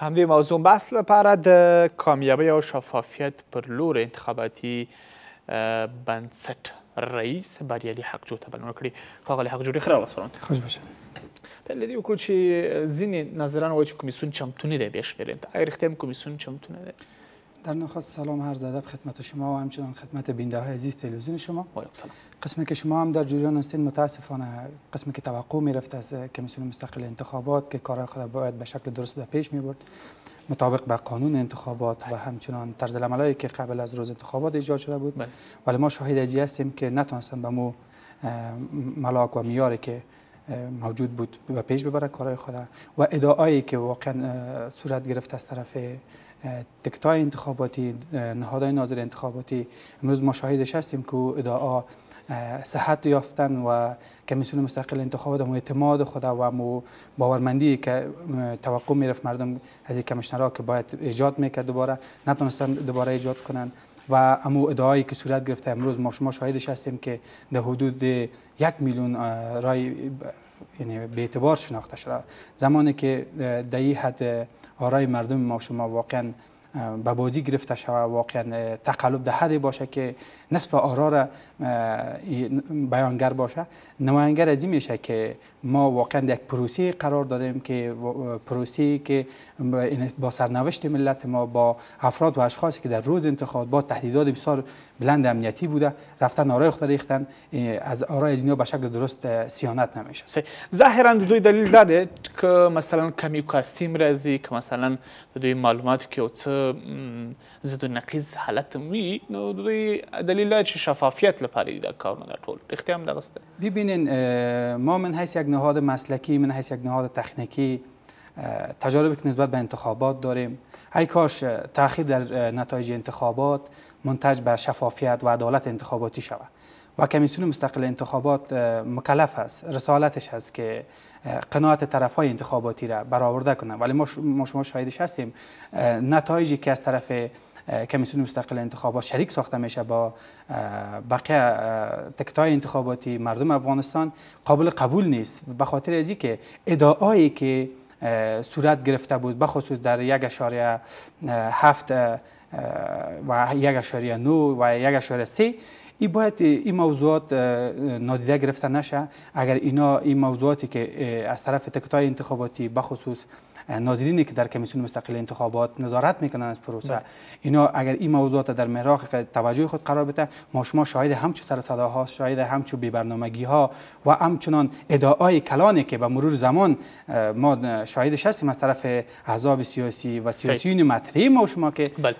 په همدې موضوع بحث لپاره د کامیابی او شفافیت پر لور انتخاباتي بنسټ رئیس بریالي حقجو ته بلنه کړې ښاغلی حقجوري ښه راوسپارم خوش باشید پیل دې وکړو چې ځینې ناظران وایي چې کمیسیون چمتو نه دی بیا شمېرې ته آیا رښتیا هم کمیسیون چمتو نه دی در نخست سلام هر زدب خدمت شما و همچنان خدمت بینده های عزیز تلویزیون شما سلام قسمی که شما هم در جریان هستین متاسفانه قسمی که توقع می رفت از کمیسیون مستقل انتخابات که کار خود باید به شکل درست به پیش می برد مطابق به قانون انتخابات و بله. همچنان طرز عملایی که قبل از روز انتخابات ایجاد شده بود بله. ولی ما شاهد ازی هستیم که نتونستن به مو ملاک و میاری که موجود بود به پیش ببره کارهای خود و ادعایی که واقعا صورت گرفت از طرف تکتای انتخاباتی نهادهای ناظر انتخاباتی امروز ما شاهدش هستیم که ادعا صحت یافتن و کمیسیون مستقل انتخابات و اعتماد خدا و باورمندی که توقع میرفت مردم از این را که باید ایجاد میکرد دوباره نتونستن دوباره ایجاد کنن و امو ادعایی که صورت گرفته امروز ما شما شاهدش هستیم که در حدود یک میلیون رای یعنی به اعتبار شناخته شده زمانی که در حد آرای مردم ما شما واقعا به بازی گرفته شود واقعا تقلب در حدی باشه که نصف آرا را بیانگر باشه نماینگر از این میشه که ما واقعا یک پروسی قرار دادیم که پروسی که یعنی با سرنوشت ملت ما با افراد و اشخاصی که در روز انتخابات با تهدیدات بسیار بلند امنیتی بوده رفتن آرای خود ریختن از آرای از به شکل درست سیانت نمیشه ظاهرا دوی دلیل داده که مثلا کمی کاستیم رزی که مثلا دوی معلومات که اوت زد نقیز حالت می دوی دلیل داده شفافیت لپاره در کار نه ټول هم درسته ببینین ما من حیث یک نهاد مسلکی من حیث یک نهاد تکنیکی تجاربی که نسبت به انتخابات داریم ای کاش تاخیر در نتایج انتخابات منتج به شفافیت و عدالت انتخاباتی شود و کمیسیون مستقل انتخابات مکلف است رسالتش هست که قناعت طرف های انتخاباتی را برآورده کنه ولی ما شما شاهدش هستیم نتایجی که از طرف کمیسیون مستقل انتخابات شریک ساخته میشه با بقیه تکتای انتخاباتی مردم افغانستان قابل قبول نیست به خاطر ازی که ادعایی که صورت گرفته بود بخصوص در یک اشاره هفت و یک نو و 1.3 این باید این موضوعات نادیده گرفته نشه اگر اینا این موضوعاتی که از طرف تکتای انتخاباتی بخصوص ناظرینی که در کمیسیون مستقل انتخابات نظارت میکنن از پروسه بله. اینا اگر این موضوعات در محراق توجه خود قرار بده ما شما شاهد همچو سر ها شاهد همچو بی برنامگی ها و همچنان ادعای کلانی که به مرور زمان ما شاهدش هستیم از طرف احزاب سیاسی و سیاسیون مطرح ما شما که بله.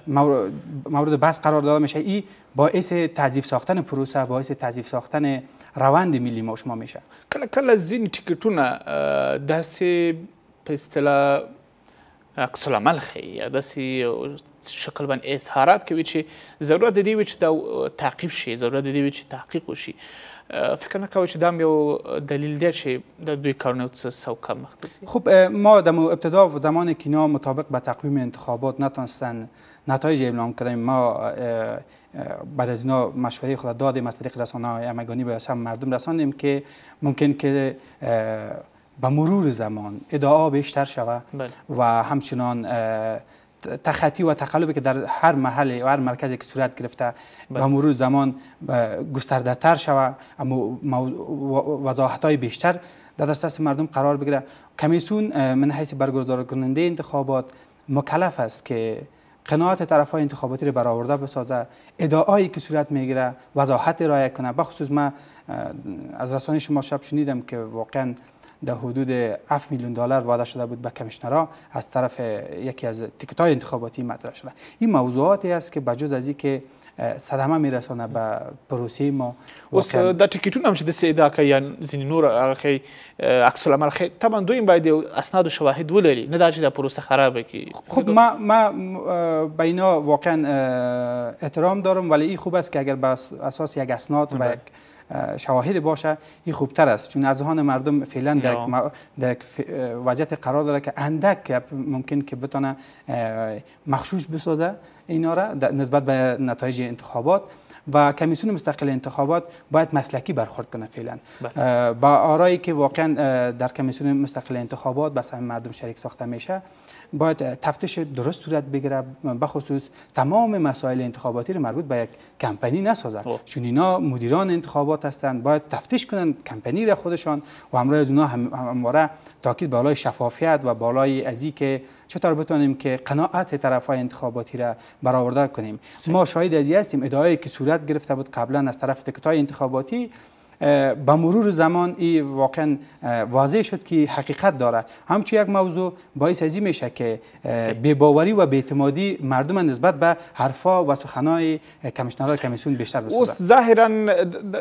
مورد بس قرار داده میشه این باعث تضیف ساختن پروسه باعث تضعیف ساختن روند ملی ما شما میشه کلا کلا زین تیکتون دست په اصطلاح عکس العمل ښیي یا داسې شکل باندې اظهارات کوي چې ضرورت د وي چې تعقیب شي ضرورت د دې چې تحقیق وشي فکر نه کوي چې دا یو دلیل دی چې د دوی کارونه څه سوکه مختصی خب ما در ابتدا و زمان که مطابق به تقویم انتخابات نتونستن نتایج اعلام کردیم ما بعد از اینا مشوره خود دادیم از طریق رسانه های امگانی به مردم رساندیم که ممکن که به مرور زمان ادعا بیشتر شوه بله. و همچنان تخطی و تقلبی که در هر محل و هر مرکزی که صورت گرفته به مرور زمان گسترده تر شود اما وضاحت های بیشتر در دسترس مردم قرار بگیره کمیسون من حیث برگزار کننده انتخابات مکلف است که قناعت طرف های انتخاباتی رو برآورده بسازه ادعایی که صورت میگیره وضاحت رایه کنه بخصوص من از رسانه شما شب شنیدم که واقعا در حدود 7 میلیون دلار وعده شده بود به کمیشنرها از طرف یکی از تیکتای انتخاباتی مطرح شده این موضوعاتی است که بجز از اینکه صدمه میرسانه به پروسه ما اوس د ټیکټونو هم چې د سیدا ځینې نور هغه خی عکس العمل خی طبعا دوی باید اسناد او شواهد ولري نه دا چې پروسه خراب کی خب ما ما به اینا واقعا احترام دارم ولی این خوب است که اگر به اساس یک اسناد و بله. شواهد باشه این خوبتر است چون از هان مردم فعلا در وضعیت قرار داره که اندک ممکن که بتانه مخشوش بسازه اینا را نسبت به نتایج انتخابات و کمیسیون مستقل انتخابات باید مسلکی برخورد کنه فعلا بله. با آرایی که واقعا در کمیسیون مستقل انتخابات به مردم شریک ساخته میشه باید تفتیش درست صورت بگیره بخصوص تمام مسائل انتخاباتی رو مربوط به یک کمپانی نسازن خب. چون اینا مدیران انتخابات هستند باید تفتیش کنن کمپانی را خودشان و همراه از اونها همواره تاکید بالای شفافیت و بالای ازی که چطور بتونیم که قناعت طرفای انتخاباتی را برآورده کنیم ما شاهد ازی هستیم ادعایی که صورت صورت گرفته بود قبلا از طرف تکتای انتخاباتی با مرور زمان این واقعا واضح شد که حقیقت داره همچون یک موضوع باعث ازی میشه که بیباوری و بیاعتمادی مردم نسبت به حرفا و سخنای کمیشنرهای کمیسیون بیشتر بسازه اوس ظاهرا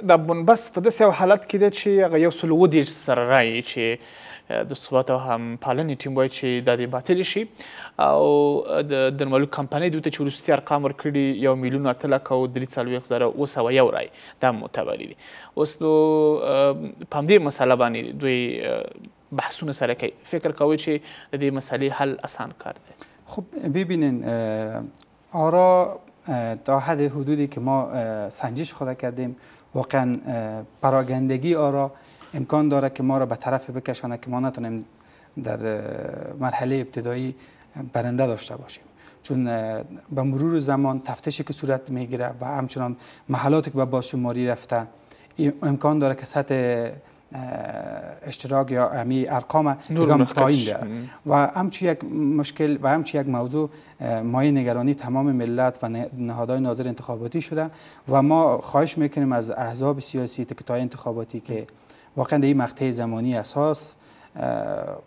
د بنبست په داسې حالت کده ده یو و دېرش سره د ثبات او هم پالنې ټیم وایي چې دا د باطل شي او د درملو کمپنۍ دوی ته چې وروستي ارقام ورکړي یو میلیون اته لک او درې څلوېښت زره اوه سوه یو رای دا معتبر دي اوس نو په همدې مسله باندې دوی بحثونه سره کوي فکر کوي چې د دې مسلې حل آسان کار ده خب ببینین آرا تا حد حدودی که ما سنجش خدا کردیم واقعا پراگندگی آرا امکان داره که ما را به طرف بکشانه که ما نتونیم در مرحله ابتدایی برنده داشته باشیم چون به مرور زمان تفتیشی که صورت میگیره و همچنان محلاتی که به بازشماری رفته امکان داره که سطح اشتراک یا همی ارقام دیگه پایین ده و همچی یک مشکل و همچی یک موضوع مای نگرانی تمام ملت و نهادهای ناظر انتخاباتی شده و ما خواهش میکنیم از احزاب سیاسی تکتای انتخاباتی که واقعا در این مقطع زمانی اساس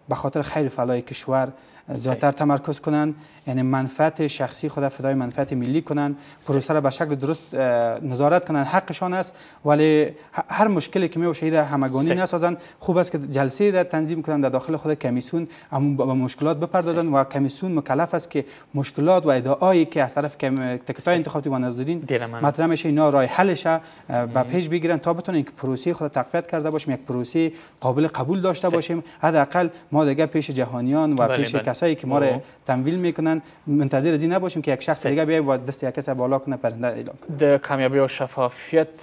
به خاطر خیر فلای کشور زیادتر تمرکز کنن یعنی منفعت شخصی خود فدای منفعت ملی کنن پروسه را به شکل درست نظارت کنن حقشان است ولی هر مشکلی که میوشه را همگانی نسازن خوب است که جلسه را تنظیم کنن در داخل خود کمیسون، اما به مشکلات بپردازن و کمیسون مکلف است که مشکلات و ادعایی که از طرف تکتای انتخاباتی و ناظرین مطرح میشه اینا راه حلش به پیش بگیرن تا بتونن که پروسه خود تقویت کرده باشیم یک پروسه قابل قبول داشته باشیم حداقل ما دیگه پیش جهانیان و بله، پیش کسایی که ما را تمویل میکنن منتظر از این نباشیم که یک شخص دیگه بیای و دست یک کس بالا کنه پرنده اعلام کنه د کامیابی او شفافیت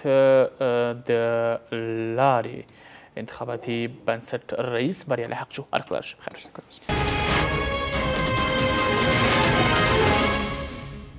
د لارې انتخاباتي بنسټ رئیس بریالی حق جو هر خلاص خیر شکر